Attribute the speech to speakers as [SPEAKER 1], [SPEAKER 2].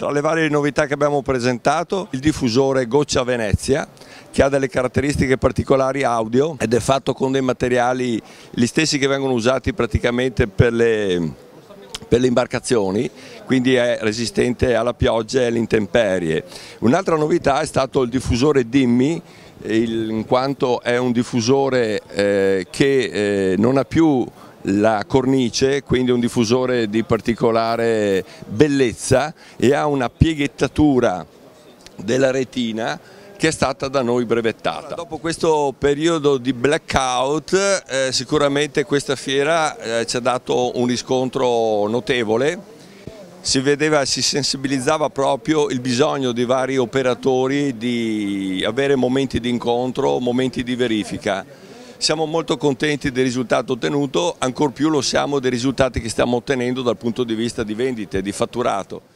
[SPEAKER 1] Tra le varie novità che abbiamo presentato, il diffusore Goccia Venezia, che ha delle caratteristiche particolari audio ed è fatto con dei materiali, gli stessi che vengono usati praticamente per le, per le imbarcazioni, quindi è resistente alla pioggia e alle intemperie. Un'altra novità è stato il diffusore Dimmi, in quanto è un diffusore eh, che eh, non ha più la cornice, quindi un diffusore di particolare bellezza e ha una pieghettatura della retina che è stata da noi brevettata. dopo questo periodo di blackout eh, sicuramente questa fiera eh, ci ha dato un riscontro notevole, si vedeva, si sensibilizzava proprio il bisogno di vari operatori di avere momenti di incontro, momenti di verifica. Siamo molto contenti del risultato ottenuto, ancor più lo siamo dei risultati che stiamo ottenendo dal punto di vista di vendite e di fatturato.